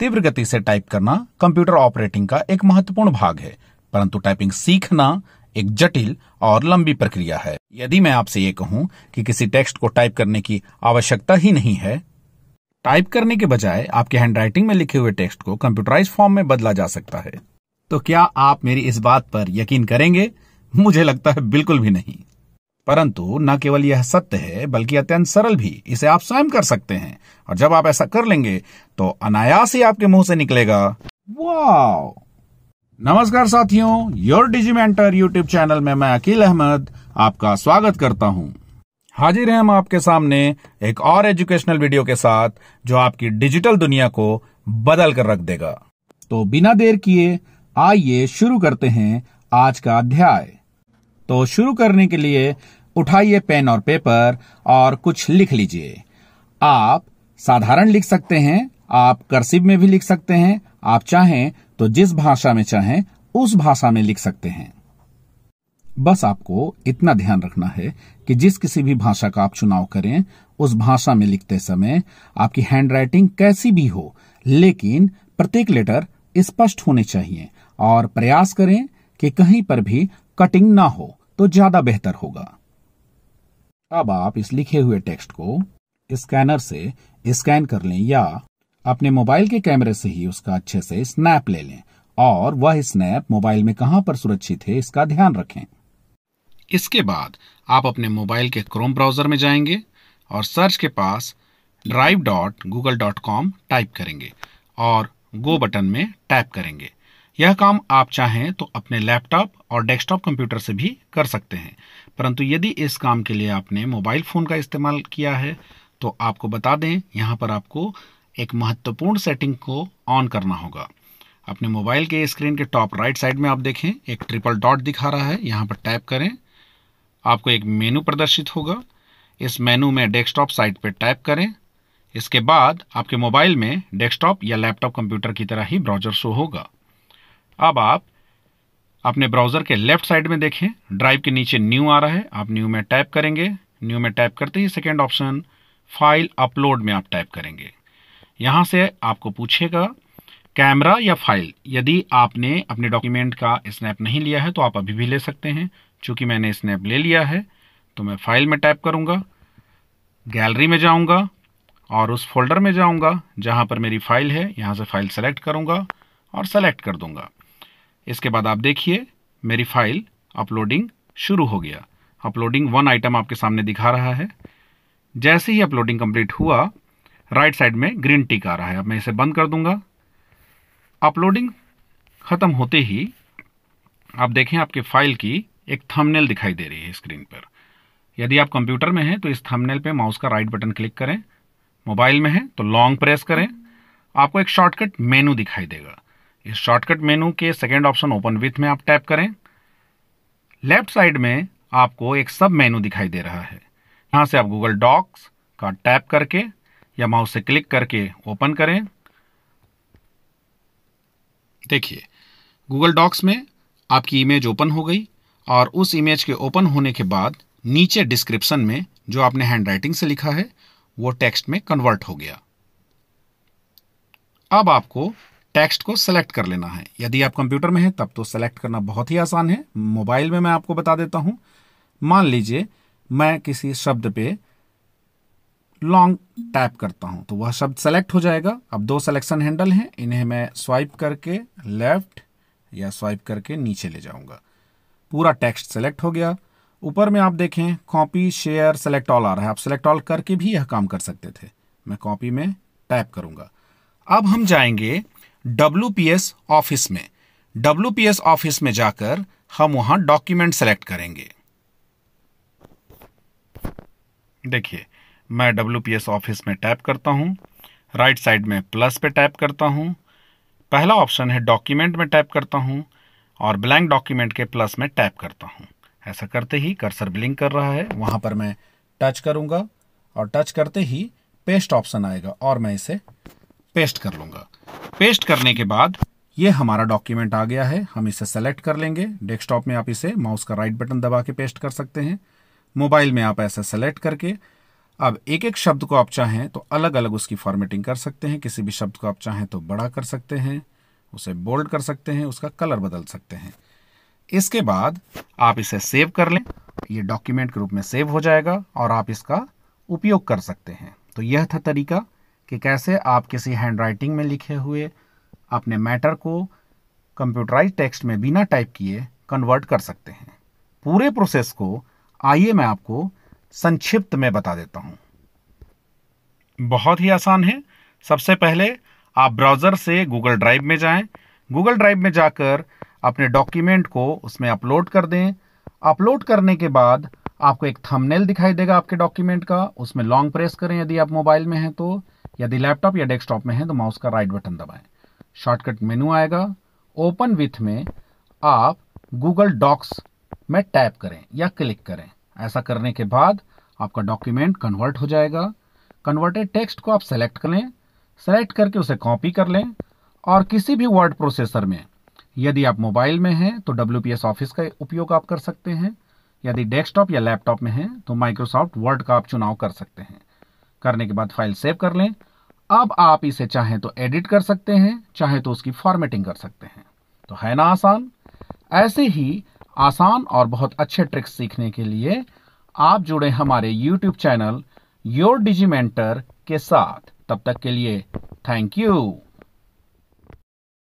तीव्र गति से टाइप करना कंप्यूटर ऑपरेटिंग का एक महत्वपूर्ण भाग है परंतु टाइपिंग सीखना एक जटिल और लंबी प्रक्रिया है यदि मैं आपसे ये कहूं कि किसी टेक्स्ट को टाइप करने की आवश्यकता ही नहीं है टाइप करने के बजाय आपके हैंडराइटिंग में लिखे हुए टेक्स्ट को कंप्यूटराइज फॉर्म में बदला जा सकता है तो क्या आप मेरी इस बात पर यकीन करेंगे मुझे लगता है बिल्कुल भी नहीं परंतु न केवल यह सत्य है बल्कि अत्यंत सरल भी इसे आप स्वयं कर सकते हैं और जब आप ऐसा कर लेंगे तो अनायास ही आपके मुंह से निकलेगा वाओ नमस्कार साथियों योर डिजीमेंटर यूट्यूब चैनल में मैं अकील अहमद आपका स्वागत करता हूं हाजिर हैं हम आपके सामने एक और एजुकेशनल वीडियो के साथ जो आपकी डिजिटल दुनिया को बदल कर रख देगा तो बिना देर किए आइए शुरू करते हैं आज का अध्याय तो शुरू करने के लिए उठाइए पेन और पेपर और कुछ लिख लीजिए आप साधारण लिख सकते हैं आप कर्सिव में भी लिख सकते हैं आप चाहें तो जिस भाषा में चाहें उस भाषा में लिख सकते हैं बस आपको इतना ध्यान रखना है कि जिस किसी भी भाषा का आप चुनाव करें उस भाषा में लिखते समय आपकी हैंडराइटिंग कैसी भी हो लेकिन प्रत्येक लेटर स्पष्ट होने चाहिए और प्रयास करें कि कहीं पर भी कटिंग ना हो तो ज्यादा बेहतर होगा अब आप इस लिखे हुए टेक्स्ट को स्कैनर से स्कैन कर लें या अपने मोबाइल के कैमरे से ही उसका अच्छे से स्नैप ले लें और वह स्नैप मोबाइल में कहां पर सुरक्षित है इसका ध्यान रखें इसके बाद आप अपने मोबाइल के क्रोम ब्राउजर में जाएंगे और सर्च के पास drive dot Google dot com type करेंगे और गो बटन में टैप करेंगे यह काम आप चाहें तो अपने लैपटॉप और डेस्कटॉप कंप्यूटर से भी कर सकते हैं परंतु यदि इस काम के लिए आपने मोबाइल फ़ोन का इस्तेमाल किया है तो आपको बता दें यहाँ पर आपको एक महत्वपूर्ण सेटिंग को ऑन करना होगा अपने मोबाइल के स्क्रीन के टॉप राइट साइड में आप देखें एक ट्रिपल डॉट दिखा रहा है यहाँ पर टैप करें आपको एक मेनू प्रदर्शित होगा इस मेनू में डेस्कटॉप साइट पर टैप करें इसके बाद आपके मोबाइल में डेस्कटॉप या लैपटॉप कंप्यूटर की तरह ही ब्राउजर शो होगा अब आप अपने ब्राउज़र के लेफ्ट साइड में देखें ड्राइव के नीचे न्यू आ रहा है आप न्यू में टाइप करेंगे न्यू में टाइप करते ही सेकेंड ऑप्शन फाइल अपलोड में आप टाइप करेंगे यहाँ से आपको पूछेगा कैमरा या फाइल यदि आपने अपने डॉक्यूमेंट का स्नैप नहीं लिया है तो आप अभी भी ले सकते हैं चूँकि मैंने स्नैप ले लिया है तो मैं फाइल में टाइप करूँगा गैलरी में जाऊँगा और उस फोल्डर में जाऊँगा जहाँ पर मेरी फाइल है यहाँ से फाइल सेलेक्ट करूँगा और सेलेक्ट कर दूँगा इसके बाद आप देखिए मेरी फाइल अपलोडिंग शुरू हो गया अपलोडिंग वन आइटम आपके सामने दिखा रहा है जैसे ही अपलोडिंग कंप्लीट हुआ राइट साइड में ग्रीन टिक आ रहा है अब मैं इसे बंद कर दूंगा अपलोडिंग ख़त्म होते ही आप देखें आपके फाइल की एक थंबनेल दिखाई दे रही है स्क्रीन पर यदि आप कंप्यूटर में हैं तो इस थंबनेल पे माउस का राइट बटन क्लिक करें मोबाइल में है तो लॉन्ग प्रेस करें आपको एक शॉर्टकट मेनू दिखाई देगा इस शॉर्टकट मेनू के सेकेंड ऑप्शन ओपन विथ में आप टैप करें लेफ्ट साइड में आपको एक सब मेनू दिखाई दे रहा है यहां से आप गूगल डॉक्स का टैप करके या माउस से क्लिक करके ओपन करें देखिए गूगल डॉक्स में आपकी इमेज ओपन हो गई और उस इमेज के ओपन होने के बाद नीचे डिस्क्रिप्शन में जो आपने हैंडराइटिंग से लिखा है वो टेक्स्ट में कन्वर्ट हो गया अब आपको टेक्स्ट को सेलेक्ट कर लेना है यदि आप कंप्यूटर में हैं तब तो सेलेक्ट करना बहुत ही आसान है मोबाइल में मैं आपको बता देता हूं मान लीजिए मैं किसी शब्द पे लॉन्ग टैप करता हूं तो वह शब्द सेलेक्ट हो जाएगा अब दो सिलेक्शन हैंडल हैं इन्हें मैं स्वाइप करके लेफ्ट या स्वाइप करके नीचे ले जाऊंगा पूरा टेक्स्ट सेलेक्ट हो गया ऊपर में आप देखें कॉपी शेयर सेलेक्ट ऑल आ रहा है आप सेलेक्ट ऑल करके भी यह काम कर सकते थे मैं कॉपी में टैप करूंगा अब हम जाएंगे एस ऑफिस में एस ऑफिस में जाकर हम वहां डॉक्यूमेंट सेलेक्ट करेंगे देखिए मैं एस ऑफिस में टैप करता हूं राइट साइड में प्लस पे टैप करता हूं पहला ऑप्शन है डॉक्यूमेंट में टैप करता हूं और ब्लैंक डॉक्यूमेंट के प्लस में टैप करता हूं ऐसा करते ही कर्सर ब्लिंक कर रहा है वहां पर मैं टच करूंगा और टच करते ही पेस्ट ऑप्शन आएगा और मैं इसे पेस्ट कर लूंगा पेस्ट करने के बाद ये हमारा डॉक्यूमेंट आ गया है हम इसे सेलेक्ट कर लेंगे डेस्कटॉप में आप इसे माउस का राइट बटन दबा के पेस्ट कर सकते हैं मोबाइल में आप ऐसा सेलेक्ट करके अब एक एक शब्द को आप चाहें तो अलग अलग उसकी फॉर्मेटिंग कर सकते हैं किसी भी शब्द को आप चाहें तो बड़ा कर सकते हैं उसे बोल्ड कर सकते हैं उसका कलर बदल सकते हैं इसके बाद आप इसे सेव कर लें ये डॉक्यूमेंट के रूप में सेव हो जाएगा और आप इसका उपयोग कर सकते हैं तो यह था तरीका कि कैसे आप किसी हैंड राइटिंग में लिखे हुए अपने मैटर को कंप्यूटराइज टेक्स्ट में बिना टाइप किए कन्वर्ट कर सकते हैं पूरे प्रोसेस को आइए मैं आपको संक्षिप्त में बता देता हूँ बहुत ही आसान है सबसे पहले आप ब्राउज़र से गूगल ड्राइव में जाएं गूगल ड्राइव में जाकर अपने डॉक्यूमेंट को उसमें अपलोड कर दें अपलोड करने के बाद आपको एक थंबनेल दिखाई देगा आपके डॉक्यूमेंट का उसमें लॉन्ग प्रेस करें यदि आप मोबाइल में हैं तो यदि लैपटॉप या डेस्कटॉप में है तो माउस का राइट बटन दबाएं शॉर्टकट मेनू आएगा ओपन विथ में आप गूगल डॉक्स में टैप करें या क्लिक करें ऐसा करने के बाद आपका डॉक्यूमेंट कन्वर्ट हो जाएगा कन्वर्टेड टेक्स्ट को आप सेलेक्ट करें सेलेक्ट करके उसे कॉपी कर लें और किसी भी वर्ड प्रोसेसर में यदि आप मोबाइल में हैं तो डब्ल्यू ऑफिस का उपयोग आप कर सकते हैं यदि डेस्कटॉप या लैपटॉप में हैं तो माइक्रोसॉफ्ट वर्ड का आप चुनाव कर सकते हैं करने के बाद फाइल सेव कर लें अब आप इसे चाहें तो एडिट कर सकते हैं चाहे तो उसकी फॉर्मेटिंग कर सकते हैं तो है ना आसान ऐसे ही आसान और बहुत अच्छे ट्रिक्स सीखने के लिए आप जुड़े हमारे YouTube चैनल योर डिजीमेंटर के साथ तब तक के लिए थैंक यू